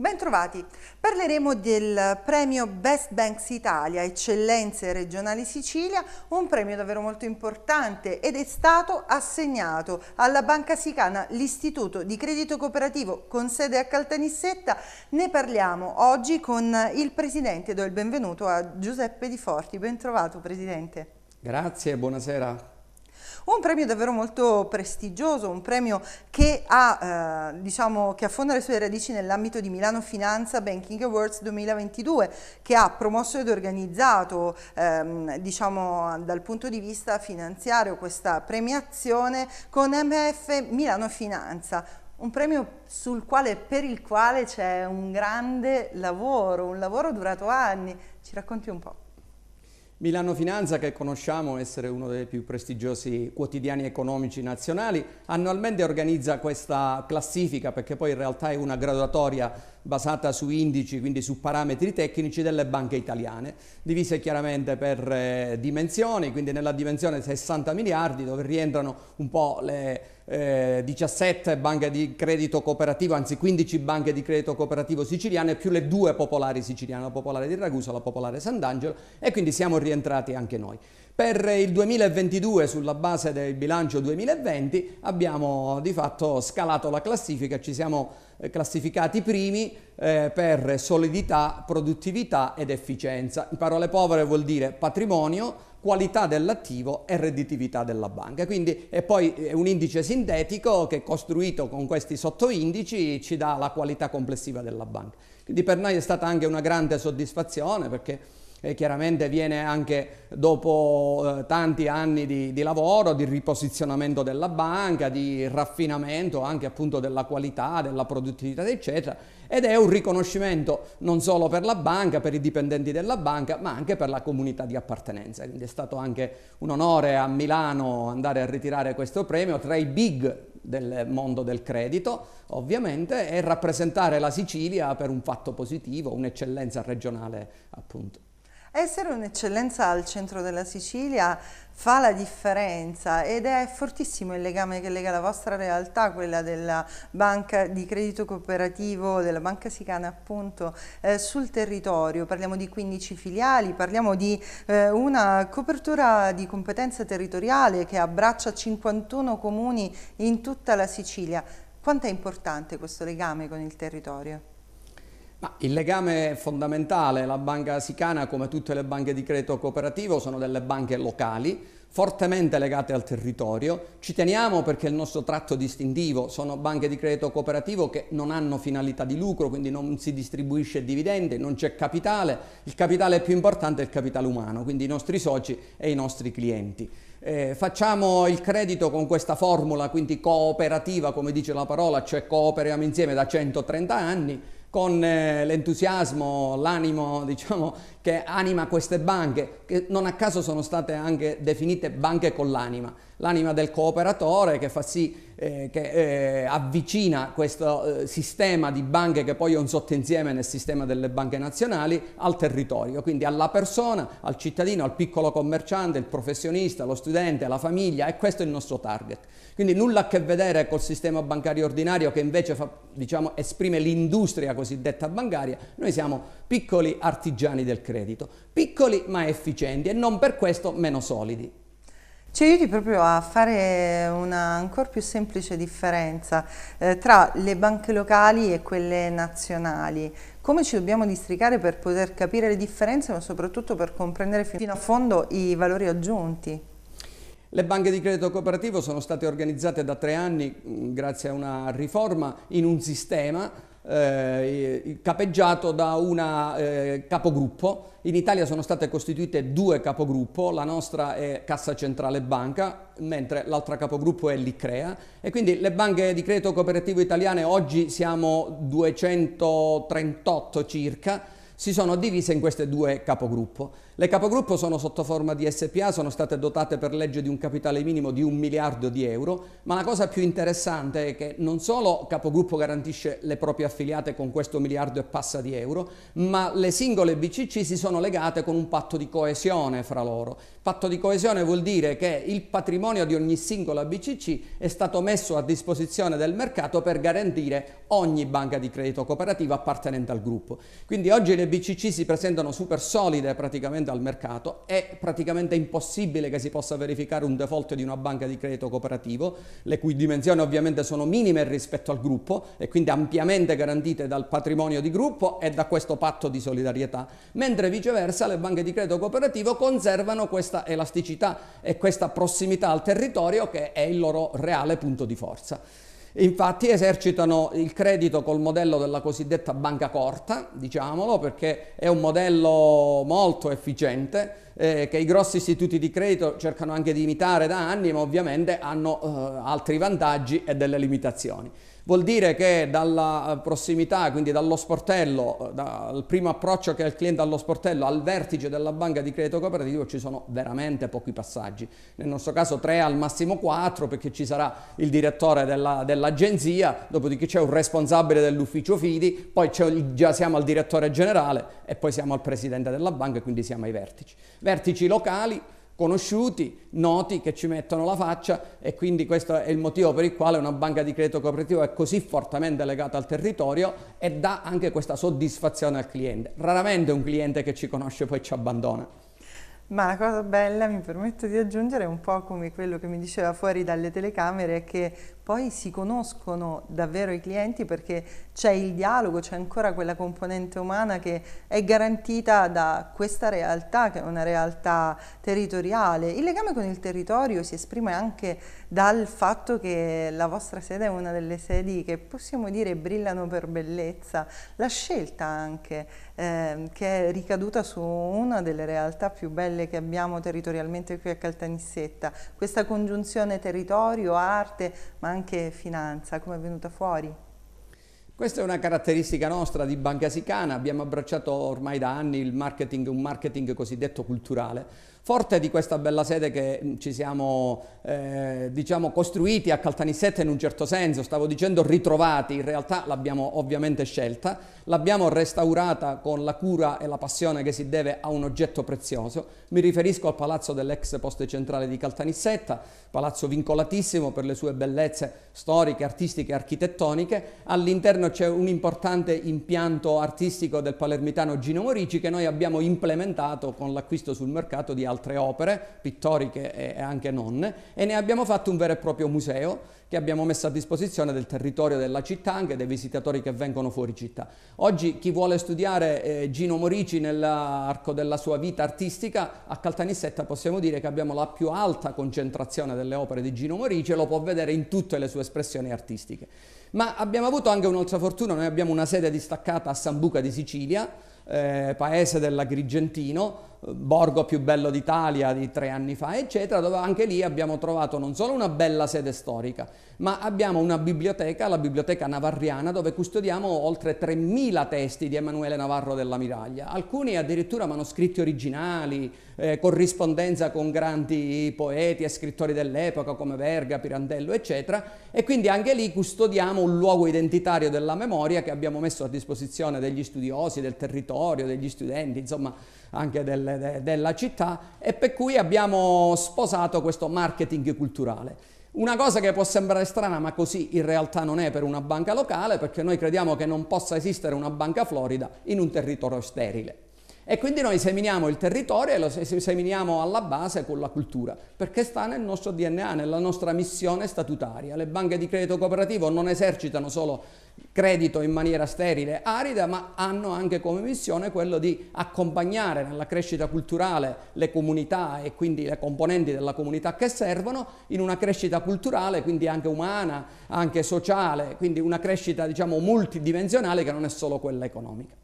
Bentrovati. Parleremo del premio Best Banks Italia, Eccellenze Regionali Sicilia, un premio davvero molto importante ed è stato assegnato alla Banca Sicana, l'Istituto di Credito Cooperativo con sede a Caltanissetta. Ne parliamo oggi con il Presidente, do il benvenuto a Giuseppe Di Forti. Bentrovato Presidente. Grazie, buonasera. Un premio davvero molto prestigioso, un premio che ha, eh, diciamo, che affonda le sue radici nell'ambito di Milano Finanza Banking Awards 2022, che ha promosso ed organizzato, ehm, diciamo, dal punto di vista finanziario questa premiazione con MF Milano Finanza un premio quale, per il quale c'è un grande lavoro, un lavoro durato anni. Ci racconti un po'. Milano Finanza, che conosciamo essere uno dei più prestigiosi quotidiani economici nazionali, annualmente organizza questa classifica perché poi in realtà è una graduatoria basata su indici, quindi su parametri tecnici delle banche italiane, divise chiaramente per eh, dimensioni, quindi nella dimensione 60 miliardi dove rientrano un po' le eh, 17 banche di credito cooperativo, anzi 15 banche di credito cooperativo siciliane, più le due popolari siciliane, la popolare di Ragusa e la popolare Sant'Angelo, e quindi siamo rientrati anche noi. Per il 2022, sulla base del bilancio 2020, abbiamo di fatto scalato la classifica, ci siamo eh, classificati primi eh, per solidità, produttività ed efficienza. In parole povere vuol dire patrimonio, qualità dell'attivo e redditività della banca. Quindi è poi eh, un indice sintetico che costruito con questi sottoindici ci dà la qualità complessiva della banca. Quindi per noi è stata anche una grande soddisfazione perché e eh, chiaramente viene anche dopo eh, tanti anni di, di, lavoro, di riposizionamento della banca, di raffinamento anche appunto della qualità, della produttività, eccetera ed è un riconoscimento non solo per la banca, per i dipendenti della banca, ma anche per la comunità di appartenenza. Quindi è stato anche un onore a Milano andare a ritirare questo premio tra i big del mondo del credito, ovviamente, e rappresentare la Sicilia per un fatto positivo, un'eccellenza regionale appunto. Essere un'eccellenza al centro della Sicilia fa la differenza ed è fortissimo il legame che lega la vostra realtà, quella della banca di credito cooperativo, della banca sicana appunto, eh, sul territorio. Parliamo di 15 filiali, parliamo di eh, una copertura di competenza territoriale che abbraccia 51 comuni in tutta la Sicilia. Quanto è importante questo legame con il territorio? Ma il legame fondamentale, la Banca Sicana come tutte le banche di credito cooperativo sono delle banche locali, fortemente legate al territorio, ci teniamo perché è il nostro tratto distintivo sono banche di credito cooperativo che non hanno finalità di lucro, quindi non si distribuisce dividendi, non c'è capitale, il capitale più importante è il capitale umano, quindi i nostri soci e i nostri clienti. Eh, facciamo il credito con questa formula, quindi cooperativa come dice la parola, cioè cooperiamo insieme da 130 anni, con eh, l'entusiasmo, l'animo diciamo, che anima queste banche, che non a caso sono state anche definite banche con l'anima, l'anima del cooperatore che fa sì eh, che eh, avvicina questo eh, sistema di banche che poi è un sottoinsieme nel sistema delle banche nazionali al territorio, quindi alla persona, al cittadino, al piccolo commerciante, il professionista, lo studente, la famiglia e questo è il nostro target. Quindi nulla a che vedere col sistema bancario ordinario che invece fa, diciamo, esprime l'industria cosiddetta bancaria, noi siamo piccoli artigiani del credito, piccoli ma efficienti intelligenti e non per questo meno solidi. Ci aiuti proprio a fare una ancora più semplice differenza eh, tra le banche locali e quelle nazionali. Come ci dobbiamo districare per poter capire le differenze ma soprattutto per comprendere fino a fondo i valori aggiunti? Le banche di credito cooperativo sono state organizzate da tre anni, mm, grazie a una riforma, in un sistema eh, capeggiato da un eh, capogruppo. In Italia sono state costituite due capogruppo, la nostra è Cassa Centrale Banca, mentre l'altra capogruppo è l'ICREA e quindi le banche di credito cooperativo italiane oggi siamo 238 circa, si sono divise in queste due capogruppo. Le capogruppo sono sotto forma di SPA, sono state dotate per legge di un capitale minimo di un miliardo di euro, ma la cosa più interessante è che non solo capogruppo garantisce le proprie affiliate con questo miliardo e passa di euro, ma le singole BCC si sono legate con un patto di coesione fra loro. Patto di coesione vuol dire che il patrimonio di ogni singola BCC è stato messo a disposizione del mercato per garantire ogni banca di credito cooperativa appartenente al gruppo. Quindi oggi le BCC si presentano super solide praticamente al mercato, è praticamente impossibile che si possa verificare un default di una banca di credito cooperativo, le cui dimensioni ovviamente sono minime rispetto al gruppo e quindi ampiamente garantite dal patrimonio di gruppo e da questo patto di solidarietà, mentre viceversa le banche di credito cooperativo conservano questa elasticità e questa prossimità al territorio che è il loro reale punto di forza. Infatti esercitano il credito col modello della cosiddetta banca corta, diciamolo, perché è un modello molto efficiente eh, che i grossi istituti di credito cercano anche di imitare da anni, ma ovviamente hanno eh, altri vantaggi e delle limitazioni. Vuol dire che dalla eh, prossimità, quindi dallo sportello, eh, dal primo approccio che ha il cliente allo sportello al vertice della banca di credito cooperativo ci sono veramente pochi passaggi. Nel nostro caso tre, al massimo quattro, perché ci sarà il direttore della, dell'agenzia, dopodiché c'è un responsabile dell'ufficio FIDI, poi già siamo al direttore generale e poi siamo al presidente della banca e quindi siamo ai vertici. Vertici locali conosciuti, noti, che ci mettono la faccia e quindi questo è il motivo per il quale una banca di credito cooperativo è così fortemente legata al territorio e dà anche questa soddisfazione al cliente. Raramente un cliente che ci conosce poi ci abbandona. Ma la cosa bella, mi permetto di aggiungere, è un po' come quello che mi diceva fuori dalle telecamere, è che poi si conoscono davvero i clienti perché c'è il dialogo, c'è ancora quella componente umana che è garantita da questa realtà che è una realtà territoriale. Il legame con il territorio si esprime anche dal fatto che la vostra sede è una delle sedi che possiamo dire brillano per bellezza, la scelta anche eh, che è ricaduta su una delle realtà più belle che abbiamo territorialmente qui a Caltanissetta, questa congiunzione territorio, arte, ma anche anche finanza, come è venuta fuori? Questa è una caratteristica nostra di Banca Sicana, abbiamo abbracciato ormai da anni il marketing, un marketing cosiddetto culturale. Forte di questa bella sede che mm, ci siamo eh, diciamo costruiti a Caltanissetta in un certo senso, stavo dicendo ritrovati, in realtà l'abbiamo ovviamente scelta, l'abbiamo restaurata con la cura e la passione che si deve a un oggetto prezioso. Mi riferisco al palazzo dell'ex poste centrale di Caltanissetta, palazzo vincolatissimo per le sue bellezze storiche, artistiche e architettoniche, all'interno all'interno c'è un importante impianto artistico del palermitano Gino Morici che noi abbiamo implementato con l'acquisto sul mercato di altre opere, pittoriche e anche non, e ne abbiamo fatto un vero e proprio museo che abbiamo messo a disposizione del territorio della città, anche dei visitatori che vengono fuori città. Oggi chi vuole studiare eh, Gino Morici nell'arco della sua vita artistica, a Caltanissetta possiamo dire che abbiamo la più alta concentrazione delle opere di Gino Morici e lo può vedere in tutte le sue espressioni artistiche. Ma abbiamo avuto anche un'altra fortuna, noi abbiamo una sede distaccata a Sambuca di Sicilia, eh, paese dell'Agrigentino, borgo più bello d'Italia di tre anni fa, eccetera, dove anche lì abbiamo trovato non solo una bella sede storica, ma abbiamo una biblioteca, la biblioteca navarriana, dove custodiamo oltre 3.000 testi di Emanuele Navarro della Miraglia, alcuni addirittura manoscritti originali, eh, corrispondenza con grandi poeti e scrittori dell'epoca come Verga, Pirandello, eccetera, e quindi anche lì custodiamo un luogo identitario della memoria che abbiamo messo a disposizione degli studiosi, del territorio, degli studenti, insomma anche del, de, della città e per cui abbiamo sposato questo marketing culturale. Una cosa che può sembrare strana, ma così in realtà non è per una banca locale, perché noi crediamo che non possa esistere una banca florida in un territorio sterile. E quindi noi seminiamo il territorio e lo seminiamo alla base con la cultura, perché sta nel nostro DNA, nella nostra missione statutaria. Le banche di credito cooperativo non esercitano solo credito in maniera sterile, arida, ma hanno anche come missione quello di accompagnare nella crescita culturale le comunità e quindi le componenti della comunità che servono in una crescita culturale, quindi anche umana, anche sociale, quindi una crescita diciamo multidimensionale che non è solo quella economica.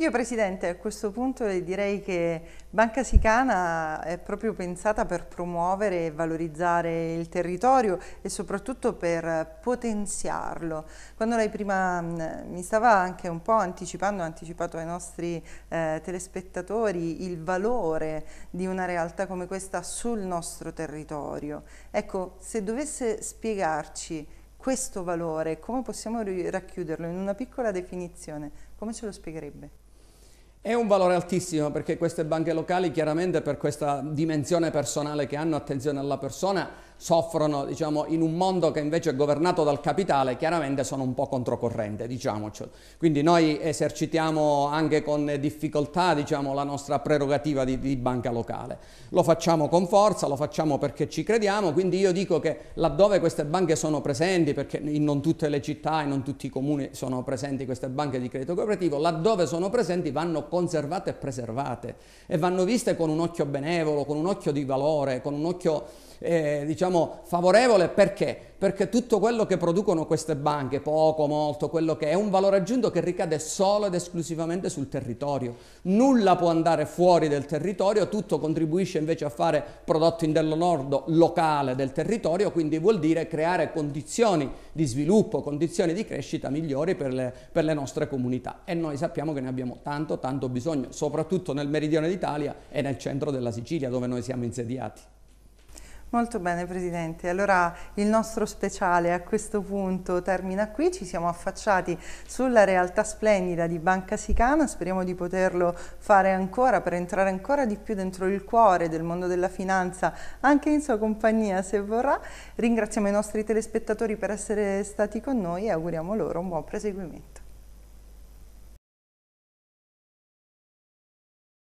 Io Presidente a questo punto le direi che Banca Sicana è proprio pensata per promuovere e valorizzare il territorio e soprattutto per potenziarlo. Quando lei prima mm, mi stava anche un po' anticipando, ha anticipato ai nostri eh, telespettatori il valore di una realtà come questa sul nostro territorio. Ecco, se dovesse spiegarci questo valore, come possiamo racchiuderlo in una piccola definizione, come ce lo spiegherebbe? È un valore altissimo perché queste banche locali chiaramente per questa dimensione personale che hanno, attenzione alla persona, soffrono diciamo, in un mondo che invece è governato dal capitale, chiaramente sono un po' controcorrente, diciamocelo. Quindi noi esercitiamo anche con difficoltà diciamo, la nostra prerogativa di, di banca locale. Lo facciamo con forza, lo facciamo perché ci crediamo, quindi io dico che laddove queste banche sono presenti, perché in non tutte le città, e non tutti i comuni sono presenti queste banche di credito cooperativo, laddove sono presenti vanno conservate e preservate e vanno viste con un occhio benevolo, con un occhio di valore, con un occhio eh, diciamo, favorevole perché? Perché tutto quello che producono queste banche, poco, molto, quello che è un valore aggiunto che ricade solo ed esclusivamente sul territorio. Nulla può andare fuori del territorio, tutto contribuisce invece a fare prodotto nord locale del territorio, quindi vuol dire creare condizioni di sviluppo, condizioni di crescita migliori per le, per le nostre comunità. E noi sappiamo che ne abbiamo tanto, tanto bisogno, soprattutto nel meridione d'Italia e nel centro della Sicilia dove noi siamo insediati. Molto bene Presidente, allora il nostro speciale a questo punto termina qui, ci siamo affacciati sulla realtà splendida di Banca Sicana, speriamo di poterlo fare ancora per entrare ancora di più dentro il cuore del mondo della finanza anche in sua compagnia se vorrà. Ringraziamo i nostri telespettatori per essere stati con noi e auguriamo loro un buon proseguimento.